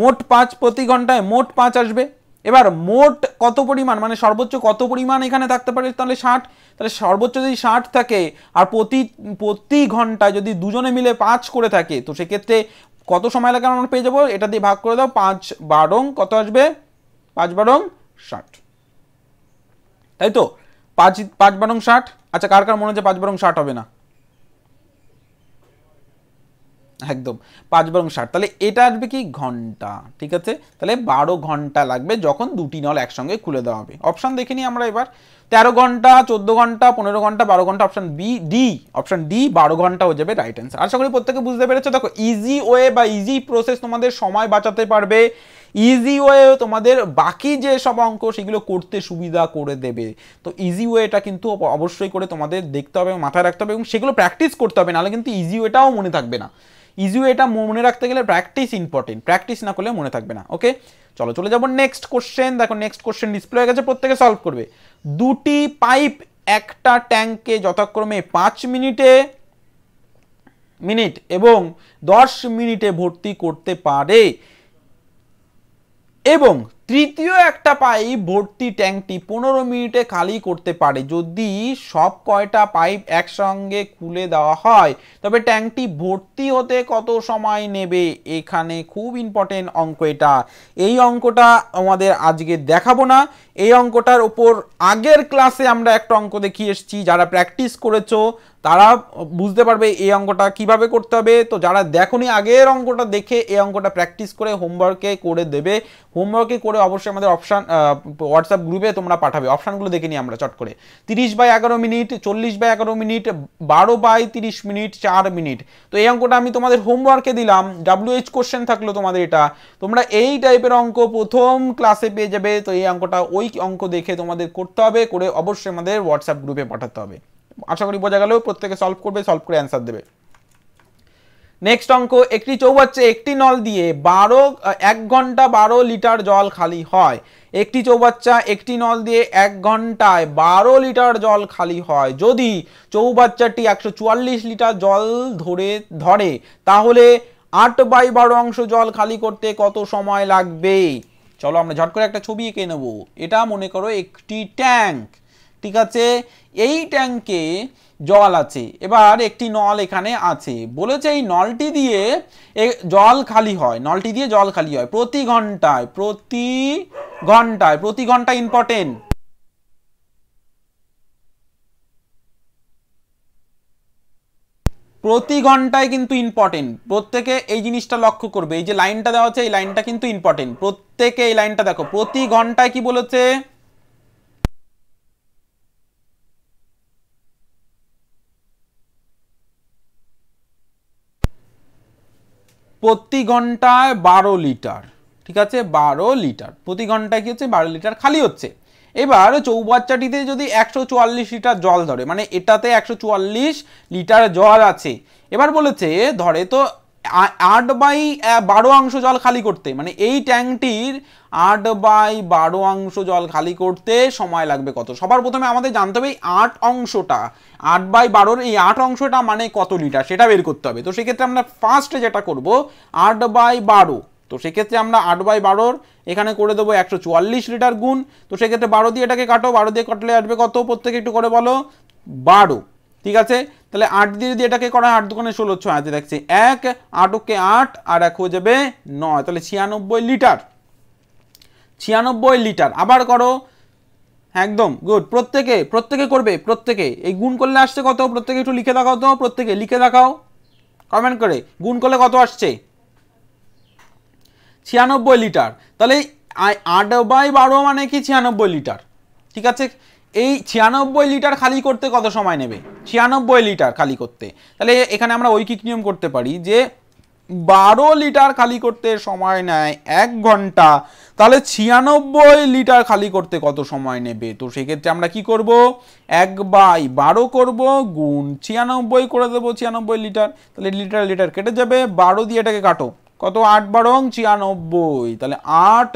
মোট পাঁচ প্রতি ঘন্টায় মোট পাঁচ আসবে এবার মোট কত পরিমাণ মানে সর্বোচ্চ কত পরিমাণ এখানে থাকতে পারে তাহলে ষাট তাহলে সর্বোচ্চ যদি ষাট থাকে আর প্রতি প্রতি ঘন্টায় যদি দুজনে মিলে পাঁচ করে থাকে তো সেক্ষেত্রে কত সময় লাগে আমরা পেয়ে যাবো এটা দিয়ে ভাগ করে দাও পাঁচ বারং কত আসবে পাঁচ বারং ষাট তাই তো পাঁচ পাঁচ বারং ষাট আচ্ছা কার কার মনে হচ্ছে পাঁচ বরং ষাট হবে না একদম পাঁচ বরং ষাট তাহলে এটা আসবে কি ঘন্টা ঠিক আছে তাহলে বারো ঘন্টা লাগবে যখন দুটি নল একসঙ্গে খুলে দেওয়া হবে অপশান দেখে নিই আমরা এবার তেরো ঘন্টা চোদ্দো ঘন্টা পনেরো ঘন্টা বারো ঘন্টা option B D option D বারো ঘন্টা হয়ে যাবে রাইট অ্যান্সার আশা করি প্রত্যেকে বুঝতে পেরেছো দেখো ইজি ওয়ে বা ইজি প্রসেস তোমাদের সময় বাঁচাতে পারবে ইজি ওয়ে তোমাদের বাকি যে সব অঙ্ক সেগুলো করতে সুবিধা করে দেবে তো ইজি ওয়েটা কিন্তু অবশ্যই করে তোমাদের দেখতে হবে মাথায় রাখতে হবে এবং সেগুলো প্র্যাকটিস করতে হবে নাহলে কিন্তু ইজি ওয়েটাও মনে থাকবে না ইজি ওয়েটা মনে রাখতে গেলে প্র্যাকটিস ইম্পর্টেন্ট প্র্যাকটিস না করলে মনে থাকবে না ওকে চলো চলে যাবো নেক্সট কোশ্চেন দেখো নেক্সট কোশ্চেন ডিসপ্লে হয়ে গেছে প্রত্যেকে সলভ করবে দুটি পাইপ একটা ট্যাঙ্কে যথাক্রমে পাঁচ মিনিটে মিনিট এবং দশ মিনিটে ভর্তি করতে পারে এবং তৃতীয় একটা পাইপ ভর্তি ট্যাঙ্কটি পনেরো মিনিটে খালি করতে পারে যদি সব কয়টা পাইপ একসঙ্গে খুলে দেওয়া হয় তবে ট্যাঙ্কটি ভর্তি হতে কত সময় নেবে এখানে খুব ইম্পর্টেন্ট অঙ্ক এটা এই অঙ্কটা আমাদের আজকে দেখাবো না এই অঙ্কটার ওপর আগের ক্লাসে আমরা একটা অঙ্ক দেখিয়ে এসেছি যারা প্র্যাকটিস করেছো তারা বুঝতে পারবে এই অঙ্কটা কিভাবে করতে হবে তো যারা দেখনি আগের অঙ্কটা দেখে এই অঙ্কটা প্র্যাকটিস করে হোমওয়ার্কে করে দেবে হোমওয়ার্কে করে অবশ্যই আমাদের অপশান হোয়াটসঅ্যাপ গ্রুপে তোমরা পাঠাবে অপশানগুলো দেখে নিই আমরা চট করে তিরিশ বাই এগারো মিনিট চল্লিশ বাই এগারো মিনিট বারো বাই তিরিশ মিনিট চার মিনিট তো এই অঙ্কটা আমি তোমাদের হোমওয়ার্কে দিলাম ডাব্লিউএইচ কোশ্চেন থাকলো তোমাদের এটা তোমরা এই টাইপের অঙ্ক প্রথম ক্লাসে পেয়ে যাবে তো এই অঙ্কটা ওই অঙ্ক দেখে তোমাদের করতে হবে করে অবশ্যই আমাদের হোয়াটসঅ্যাপ গ্রুপে পাঠাতে হবে আশা করি বোঝা গেল প্রত্যেকে সলভ করবে সলভ করে অ্যান্সার দেবে নেক্সট অঙ্ক একটি চৌবাচ্চা একটি নল দিয়ে বারো এক ঘন্টা বারো লিটার জল খালি হয় একটি চৌবাচ্চা একটি নল দিয়ে এক ঘন্টায় বারো লিটার জল খালি হয় যদি চৌবাচ্চাটি একশো চুয়াল্লিশ লিটার জল ধরে ধরে তাহলে আট বাই বারো অংশ জল খালি করতে কত সময় লাগবে চলো আমরা ঝট করে একটা ছবি এঁকে নেবো এটা মনে করো একটি ট্যাঙ্ক ঠিক আছে এই ট্যাঙ্কে জল আছে এবার একটি নল এখানে আছে বলেছে এই নলটি দিয়ে জল খালি হয় নলটি দিয়ে জল খালি হয় প্রতি ঘন্টায় প্রতি ঘন্টায় প্রতি ঘন্টা ইম্পর্টেন্ট প্রতি ঘন্টায় কিন্তু ইম্পর্টেন্ট প্রত্যেকে এই জিনিসটা লক্ষ্য করবে এই যে লাইনটা দেওয়া হচ্ছে এই লাইনটা কিন্তু ইম্পর্টেন্ট প্রত্যেকে এই লাইনটা দেখো প্রতি ঘন্টায় কি বলেছে প্রতি ঘন্টায় বারো লিটার ঠিক আছে বারো লিটার প্রতি ঘন্টায় কী হচ্ছে বারো লিটার খালি হচ্ছে এবার চৌবাচ্চাটিতে যদি একশো চুয়াল্লিশ লিটার জল ধরে মানে এটাতে একশো চুয়াল্লিশ লিটার জল আছে এবার বলেছে ধরে তো আট বাই বারো অংশ জল খালি করতে মানে এই ট্যাঙ্কটির আট বাই বারো অংশ জল খালি করতে সময় লাগবে কত সবার প্রথমে আমাদের জানতে হবে এই আট অংশটা আট বাই বারোর এই আট অংশটা মানে কত লিটার সেটা বের করতে হবে তো সেক্ষেত্রে আমরা ফার্স্টে যেটা করব আট বাই বারো তো সেক্ষেত্রে আমরা আট বাই বারোর এখানে করে দেবো একশো চুয়াল্লিশ লিটার গুণ তো সেক্ষেত্রে বারো দিয়ে এটাকে কাটো বারো দিয়ে কাটলে আসবে কত প্রত্যেকে একটু করে বলো বারো ঠিক আছে তাহলে আট দিয়ে যদি এটাকে করা আট দোকানে ষোলো ছয় দেখছি এক আটকে আট আর এক হয়ে যাবে নয় তাহলে ছিয়ানব্বই লিটার ছিয়ানব্বই লিটার আবার করো একদম গুড প্রত্যেকে প্রত্যেকে করবে প্রত্যেকে এই গুণ করলে আসছে কত প্রত্যেকে একটু লিখে দেখাও তো প্রত্যেকে লিখে দেখাও কমেন্ট করে গুণ করলে কত আসছে ছিয়ানব্বই লিটার তাহলে আট বাই বারো মানে কি ছিয়ানব্বই লিটার ঠিক আছে এই ছিয়ানব্বই লিটার খালি করতে কত সময় নেবে ছিয়ানব্বই লিটার খালি করতে তাহলে এখানে আমরা ঐকিক নিয়ম করতে পারি যে বারো লিটার খালি করতে সময় নেয় এক ঘন্টা তাহলে ছিয়ানব্বই লিটার খালি করতে কত সময় নেবে তো সেক্ষেত্রে আমরা কি করব এক বাই বারো করব গুণ ছিয়ানব্বই করে দেবো ছিয়ানব্বই লিটার তাহলে লিটার লিটার কেটে যাবে বারো দিয়ে এটাকে কাটো কত আট বারং ছিয়ানব্বই তাহলে আট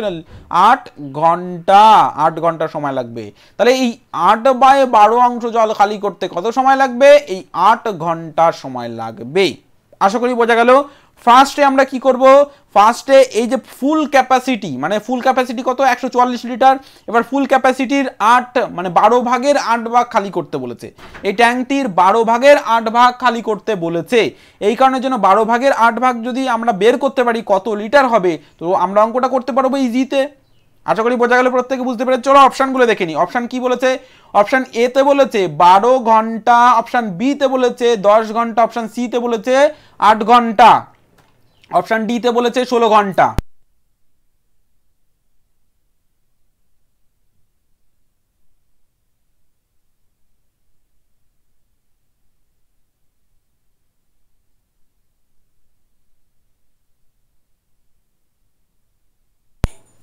আট ঘন্টা আট ঘন্টা সময় লাগবে তাহলে এই আট বাই বারো অংশ জল খালি করতে কত সময় লাগবে এই আট ঘন্টা সময় লাগবে আশা করি বোঝা গেল ফার্স্টে আমরা কি করব ফার্স্টে এই যে ফুল ক্যাপাসিটি মানে ফুল ক্যাপাসিটি কত একশো লিটার এবার ফুল ক্যাপাসিটির আট মানে বারো ভাগের আট ভাগ খালি করতে বলেছে এই ট্যাঙ্কটির বারো ভাগের আট ভাগ খালি করতে বলেছে এই কারণের জন্য বারো ভাগের আট ভাগ যদি আমরা বের করতে পারি কত লিটার হবে তো আমরা অঙ্কটা করতে পারবো ইজিতে আশা করি বোঝা গেল প্রত্যেকে বুঝতে পারে চলো অপশানগুলো দেখে নি অপশান কি বলেছে অপশান এতে বলেছে বারো ঘন্টা অপশান বিতে বলেছে দশ ঘন্টা অপশান সিতে বলেছে আট ঘন্টা অপশান ডিতে বলেছে ষোলো ঘন্টা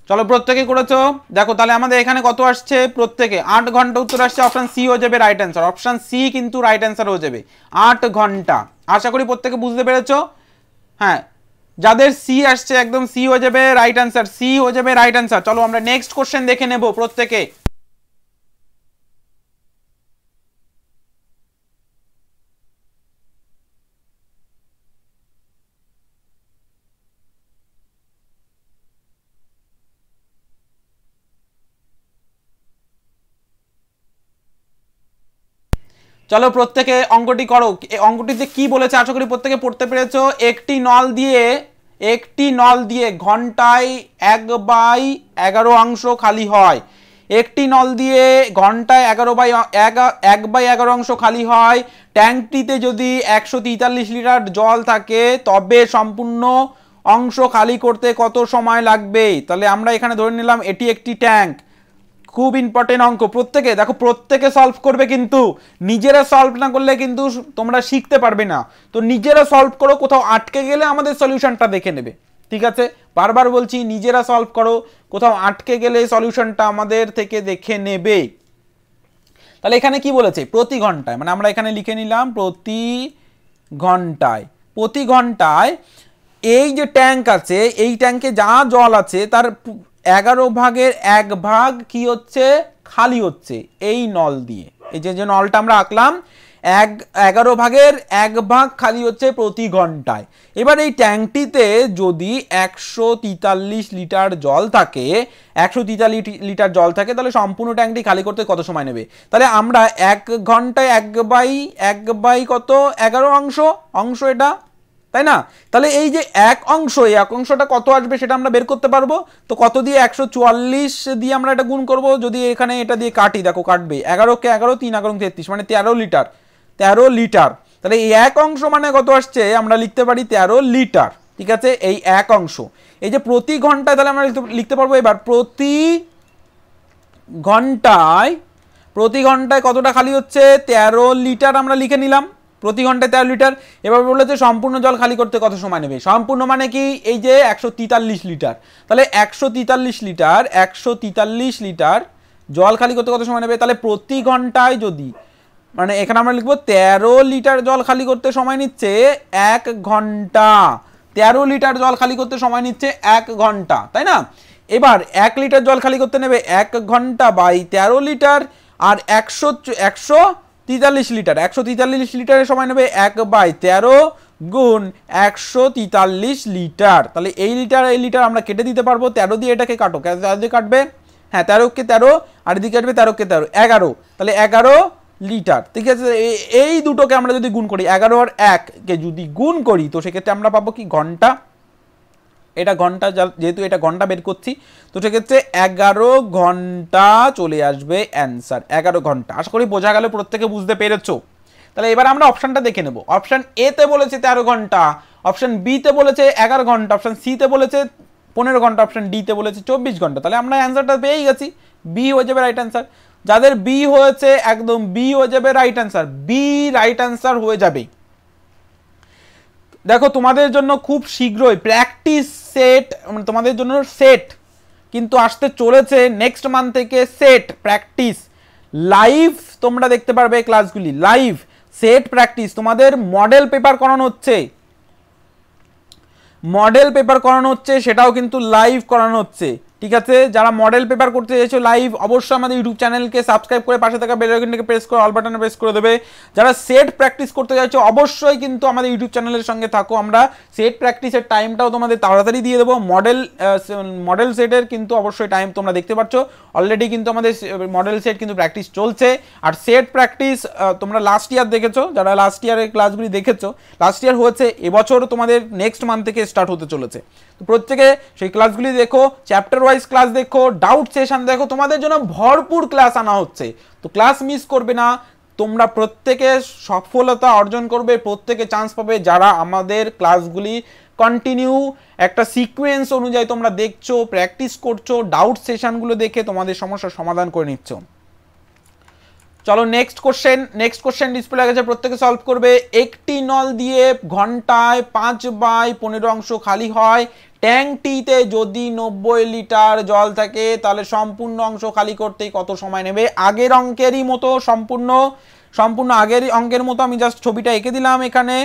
চলো প্রত্যেকে করেছো দেখো তাহলে আমাদের এখানে কত আসছে প্রত্যেকে আট ঘন্টা উত্তর আসছে অপশান সি হয়ে যাবে রাইট অ্যান্সার অপশান সি কিন্তু রাইট অ্যান্সার হয়ে যাবে আট ঘন্টা আশা করি প্রত্যেকে বুঝতে পেরেছো হ্যাঁ যাদের সি আসছে একদম সি হয়ে যাবে রাইট আনসার সি হয়ে যাবে রাইট আনসার চলো আমরা নেক্সট কোশ্চেন দেখে নেব প্রত্যেকে চলো প্রত্যেকে অঙ্কটি করো এই অঙ্কটিতে কি বলেছে আশা করি প্রত্যেকে পড়তে পেরেছো একটি নল দিয়ে একটি নল দিয়ে ঘন্টায় এক বাই এগারো অংশ খালি হয় একটি নল দিয়ে ঘন্টায় এগারো বাই এক বাই এগারো অংশ খালি হয় ট্যাঙ্কটিতে যদি একশো তেতাল্লিশ লিটার জল থাকে তবে সম্পূর্ণ অংশ খালি করতে কত সময় লাগবে তাহলে আমরা এখানে ধরে নিলাম এটি একটি ট্যাঙ্ক খুব ইম্পর্টেন্ট অঙ্ক প্রত্যেকে দেখো প্রত্যেকে সলভ করবে কিন্তু নিজেরা সলভ না করলে কিন্তু তোমরা শিখতে পারবে না তো নিজেরা সলভ করো কোথাও আটকে গেলে আমাদের সলিউশনটা দেখে নেবে ঠিক আছে বারবার বলছি নিজেরা সলভ করো কোথাও আটকে গেলে সলিউশনটা আমাদের থেকে দেখে নেবে তাহলে এখানে কি বলেছে প্রতি ঘন্টায় মানে আমরা এখানে লিখে নিলাম প্রতি ঘন্টায় প্রতি ঘন্টায় এই যে ট্যাঙ্ক আছে এই ট্যাঙ্কে যা জল আছে তার এগারো ভাগের এক ভাগ কি হচ্ছে খালি হচ্ছে এই নল দিয়ে এই যে যে নলটা আমরা আঁকলাম এক এগারো ভাগের এক ভাগ খালি হচ্ছে প্রতি ঘন্টায় এবার এই ট্যাঙ্কটিতে যদি একশো তিতাল্লিশ লিটার জল থাকে একশো তেতাল্লিশ লিটার জল থাকে তাহলে সম্পূর্ণ ট্যাঙ্কটি খালি করতে কত সময় নেবে তাহলে আমরা এক ঘন্টায় এক বাই এক বাই কত এগারো অংশ অংশ এটা তাই না তাহলে এই যে এক অংশ এই এক অংশটা কত আসবে সেটা আমরা বের করতে পারবো তো কত দিয়ে একশো চুয়াল্লিশ দিয়ে আমরা এটা গুণ করব যদি এখানে এটা দিয়ে কাটি দেখো কাটবে এগারোকে এগারো তিন এগারো তেত্রিশ মানে তেরো লিটার তেরো লিটার তাহলে এই এক অংশ মানে কত আসছে আমরা লিখতে পারি তেরো লিটার ঠিক আছে এই এক অংশ এই যে প্রতি ঘন্টায় তাহলে আমরা লিখতে পারবো এবার প্রতি ঘন্টায় প্রতি ঘন্টায় কতটা খালি হচ্ছে তেরো লিটার আমরা লিখে নিলাম প্রতি ঘন্টায় তেরো লিটার এবার যে সম্পূর্ণ জল খালি করতে কত সময় নেবে সম্পূর্ণ মানে কি এই যে একশো লিটার তাহলে একশো লিটার একশো লিটার জল খালি করতে কত সময় নেবে তাহলে প্রতি ঘন্টায় যদি মানে এখানে আমরা লিখবো তেরো লিটার জল খালি করতে সময় নিচ্ছে এক ঘন্টা তেরো লিটার জল খালি করতে সময় নিচ্ছে এক ঘন্টা তাই না এবার এক লিটার জল খালি করতে নেবে এক ঘন্টা বাই তেরো লিটার আর একশো একশো তেতাল্লিশ লিটার একশো তেতাল্লিশ লিটারের সময় নেবে এক বাই তেরো গুণ একশো তেতাল্লিশ লিটার তাহলে এই লিটার এই লিটার আমরা কেটে দিতে পারবো তেরো দিয়ে এটাকে কাটো তেরো দিয়ে কাটবে হ্যাঁ তেরোকে তেরো আর এদিকে কাটবে তেরোকে তেরো এগারো তাহলে এগারো লিটার ঠিক আছে এই দুটোকে আমরা যদি গুণ করি এগারো আর কে যদি গুণ করি তো সেক্ষেত্রে আমরা পাবো কি ঘন্টা এটা ঘন্টা যেহেতু এটা ঘন্টা বের করছি তো সেক্ষেত্রে এগারো ঘন্টা চলে আসবে অ্যান্সার এগারো ঘন্টা আশা করি বোঝা গেল প্রত্যেকে বুঝতে পেরেছ তাহলে এবার আমরা অপশানটা দেখে নেব অপশান এতে বলেছে তেরো ঘন্টা অপশান বিতে বলেছে এগারো ঘন্টা অপশান সিতে বলেছে পনেরো ঘন্টা অপশান ডিতে বলেছে চব্বিশ ঘন্টা তাহলে আমরা অ্যান্সারটা পেয়েই গেছি বি হয়ে যাবে রাইট অ্যান্সার যাদের বি হয়েছে একদম বি হয়ে যাবে right answer B right answer হয়ে যাবে দেখো তোমাদের জন্য খুব শীঘ্রই প্র্যাকটিস সেট মানে তোমাদের জন্য সেট কিন্তু আসতে চলেছে নেক্সট মান্থ থেকে সেট প্র্যাকটিস লাইভ তোমরা দেখতে পারবে ক্লাসগুলি লাইভ সেট প্র্যাকটিস তোমাদের মডেল পেপার করানো হচ্ছে মডেল পেপার করানো হচ্ছে সেটাও কিন্তু লাইভ করানো হচ্ছে ঠিক আছে যারা মডেল পেপার করতে চাইছো লাইভ অবশ্যই আমাদের ইউটিউব চ্যানেলকে সাবস্ক্রাইব করে পাশে থাকা বেল আইকনটাকে প্রেস করে অল বাটনে প্রেস করে দেবে যারা সেট প্র্যাকটিস করতে চাইছো অবশ্যই কিন্তু আমাদের ইউটিউব চ্যানেলের সঙ্গে থাকো আমরা সেট প্র্যাকটিসের টাইমটাও তোমাদের তাড়াতাড়ি দিয়ে দেবো মডেল মডেল সেটের কিন্তু অবশ্যই টাইম তোমরা দেখতে পাচ্ছ অলরেডি কিন্তু আমাদের মডেল সেট কিন্তু প্র্যাকটিস চলছে আর সেট প্র্যাকটিস তোমরা লাস্ট ইয়ার দেখেছো যারা লাস্ট ইয়ারের ক্লাসগুলি দেখেছো লাস্ট ইয়ার হয়েছে এবছর তোমাদের নেক্সট মান্থ থেকে স্টার্ট হতে চলেছে তো প্রত্যেকে সেই ক্লাসগুলি দেখো চ্যাপ্টার ওয়াইজ ক্লাস দেখো ডাউট সেশন দেখো তোমাদের জন্য ভরপুর ক্লাস আনা হচ্ছে তো ক্লাস মিস করবে না তোমরা প্রত্যেকে সফলতা অর্জন করবে প্রত্যেকে চান্স পাবে যারা আমাদের ক্লাসগুলি কন্টিনিউ একটা সিকোয়েন্স অনুযায়ী তোমরা দেখছো প্র্যাকটিস করছো ডাউট সেশনগুলো দেখে তোমাদের সমস্যার সমাধান করে নিচ্ছ চলো next question next question display গেছে প্রত্যেকে সলভ করবে একটি নল দিয়ে ঘন্টায় পাঁচ বাই পনেরো অংশ খালি হয় ট্যাঙ্কটিতে যদি নব্বই লিটার জল থাকে তাহলে সম্পূর্ণ অংশ খালি করতেই কত সময় নেবে আগের অঙ্কেরই মতো সম্পূর্ণ সম্পূর্ণ আগের অঙ্কের মতো আমি জাস্ট ছবিটা এঁকে দিলাম এখানে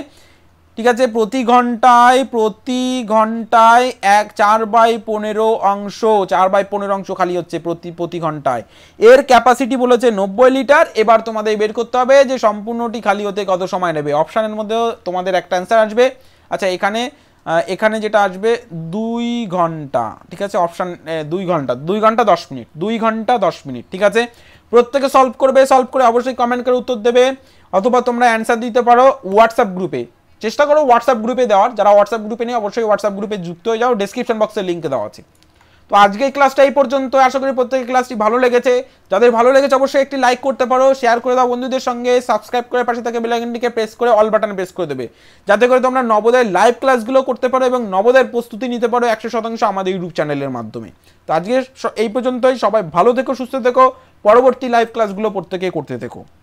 ঠিক আছে প্রতি ঘন্টায় প্রতি ঘন্টায় এক চার বাই পনেরো অংশ চার বাই পনেরো অংশ খালি হচ্ছে প্রতি প্রতি ঘন্টায় এর ক্যাপাসিটি বলেছে নব্বই লিটার এবার তোমাদের বের করতে হবে যে সম্পূর্ণটি খালি হতে কত সময় নেবে অপশানের মধ্যেও তোমাদের একটা অ্যান্সার আসবে আচ্ছা এখানে এখানে যেটা আসবে দুই ঘন্টা ঠিক আছে অপশান দুই ঘন্টা দুই ঘন্টা দশ মিনিট দুই ঘন্টা দশ মিনিট ঠিক আছে প্রত্যেকে সলভ করবে সলভ করে অবশ্যই কমেন্ট করে উত্তর দেবে অথবা তোমরা অ্যান্সার দিতে পারো হোয়াটসঅ্যাপ গ্রুপে চেষ্টা করো হোয়াটসঅ্যাপ গ্রুপে দেওয়ার যারা হোয়াটসঅ্যাপ গ্রুপে নেই অবশ্যই হোয়াটসঅ্যাপ গ্রুপে যুক্ত হয়ে যাও ডিসক্রিপশন বক্সে লিঙ্ক দেওয়া আছে তো আজকে এই ক্লাসটা এই পর্যন্ত আশা করি প্রত্যেকের ক্লাসটি ভালো লেগেছে যাদের ভালো লেগেছে অবশ্যই একটি লাইক করতে পারো শেয়ার করে দাও বন্ধুদের সঙ্গে সাবস্ক্রাইব করে পাশে থাকে বেলাইকনটিকে প্রেস করে অল বাটন প্রেস করে দেবে যাতে করে তোমরা নবোদয়ের লাইভ ক্লাসগুলো করতে পারো এবং নবোদয়ের প্রস্তুতি নিতে পারো একশো শতাংশ আমাদের ইউটিউব চ্যানেলের মাধ্যমে তো আজকে এই পর্যন্তই সবাই ভালো থেকো সুস্থ থেকো পরবর্তী লাইভ ক্লাসগুলো প্রত্যেকে করতে থেকো